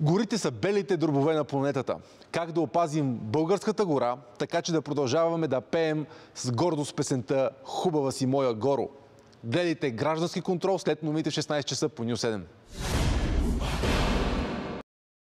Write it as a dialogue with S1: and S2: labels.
S1: Горите са белите дробове на планетата. Как да опазим българската гора, така че да продължаваме да пеем с гордост песента «Хубава си моя горо». Гледайте граждански контрол след новите 16 часа по Нью 7.